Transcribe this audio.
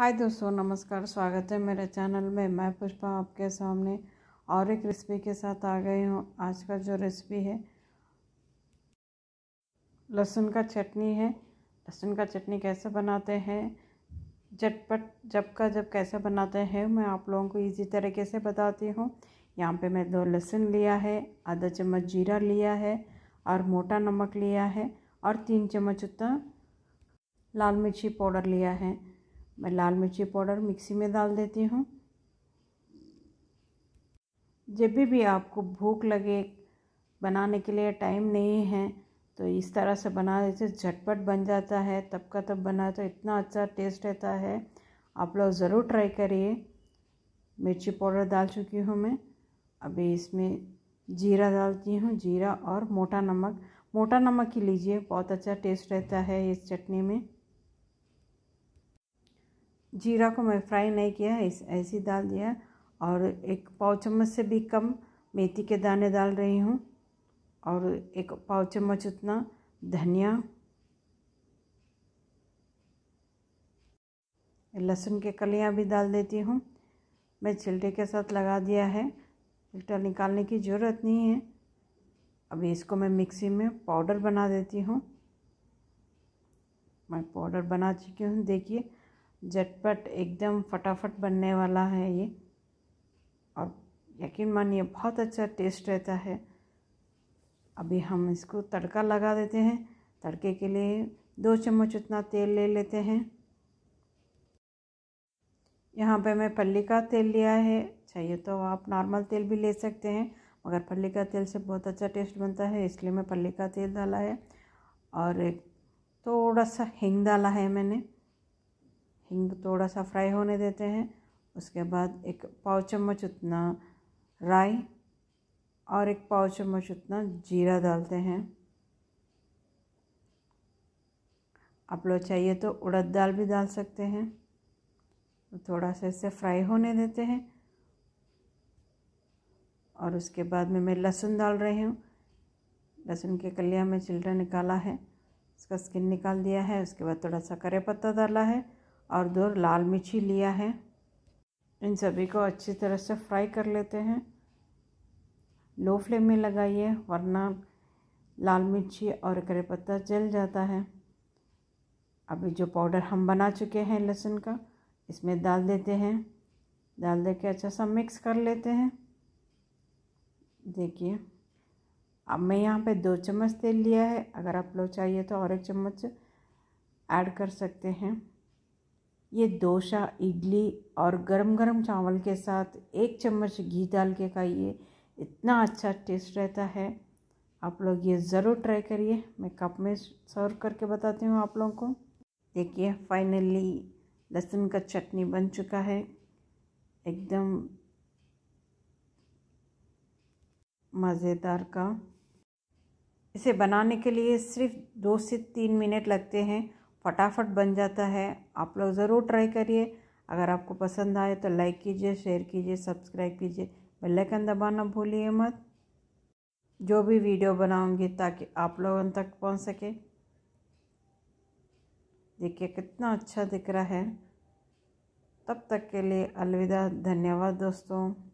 हाय दोस्तों नमस्कार स्वागत है मेरे चैनल में मैं पुष्पा आपके सामने और एक रेसिपी के साथ आ गई हूँ आज का जो रेसिपी है लहसुन का चटनी है लहसुन का चटनी कैसे बनाते हैं झटपट जब का जब कैसे बनाते हैं मैं आप लोगों को इजी तरीके से बताती हूँ यहाँ पे मैं दो लहसुन लिया है आधा चम्मच जीरा लिया है और मोटा नमक लिया है और तीन चम्मच उतना लाल मिर्ची पाउडर लिया है मैं लाल मिर्ची पाउडर मिक्सी में डाल देती हूँ जब भी, भी आपको भूख लगे बनाने के लिए टाइम नहीं है तो इस तरह से बना देते झटपट बन जाता है तब का तब बना तो इतना अच्छा टेस्ट रहता है आप लोग ज़रूर ट्राई करिए मिर्ची पाउडर डाल चुकी हूँ मैं अभी इसमें जीरा डालती हूँ जीरा और मोटा नमक मोटा नमक ही लीजिए बहुत अच्छा टेस्ट रहता है इस चटनी में जीरा को मैं फ्राई नहीं किया है इस ऐसी डाल दिया और एक पाव चम्मच से भी कम मेथी के दाने डाल रही हूँ और एक पाव चम्मच उतना धनिया लहसुन के कलियाँ भी डाल देती हूँ मैं छिलटे के साथ लगा दिया है छिलटा निकालने की ज़रूरत नहीं है अभी इसको मैं मिक्सी में पाउडर बना देती हूँ मैं पाउडर बना चुकी हूँ देखिए झटपट एकदम फटाफट बनने वाला है ये और यकीन मानिए बहुत अच्छा टेस्ट रहता है अभी हम इसको तड़का लगा देते हैं तड़के के लिए दो चम्मच उतना तेल ले लेते हैं यहाँ पे मैं पल्ली का तेल लिया है चाहिए तो आप नॉर्मल तेल भी ले सकते हैं मगर पल्ली का तेल से बहुत अच्छा टेस्ट बनता है इसलिए मैं पल्ली का तेल डाला है और थोड़ा सा हिंग डाला है मैंने हींग थोड़ा सा फ्राई होने देते हैं उसके बाद एक पाव चम्मच उतना राई और एक पाव चम्मच उतना जीरा डालते हैं आप लोग चाहिए तो उड़द दाल भी डाल सकते हैं तो थोड़ा सा इसे फ्राई होने देते हैं और उसके बाद में मैं लहसुन डाल रही हूँ लहसुन के कलिया में चिल्ड्रा निकाला है उसका स्किन निकाल दिया है उसके बाद थोड़ा सा करे पत्ता डाला है और दो लाल मिर्ची लिया है इन सभी को अच्छी तरह से फ्राई कर लेते हैं लो फ्लेम में लगाइए वरना लाल मिर्ची और करी पत्ता जल जाता है अभी जो पाउडर हम बना चुके हैं लहसुन का इसमें डाल देते हैं डाल दे के अच्छा सा मिक्स कर लेते हैं देखिए अब मैं यहाँ पे दो चम्मच तेल लिया है अगर आप लोग चाहिए तो और एक चम्मच ऐड कर सकते हैं ये दोसा इडली और गरम गरम चावल के साथ एक चम्मच घी डाल के खाइए इतना अच्छा टेस्ट रहता है आप लोग ये ज़रूर ट्राई करिए मैं कप में सर्व करके बताती हूँ आप लोगों को देखिए फाइनली लहसुन का चटनी बन चुका है एकदम मज़ेदार का इसे बनाने के लिए सिर्फ दो से तीन मिनट लगते हैं फटाफट बन जाता है आप लोग ज़रूर ट्राई करिए अगर आपको पसंद आए तो लाइक कीजिए शेयर कीजिए सब्सक्राइब कीजिए बेल आइकन दबाना भूलिए मत जो भी वीडियो बनाऊंगी ताकि आप लोगों तक पहुंच सके देखिए कितना अच्छा दिख रहा है तब तक के लिए अलविदा धन्यवाद दोस्तों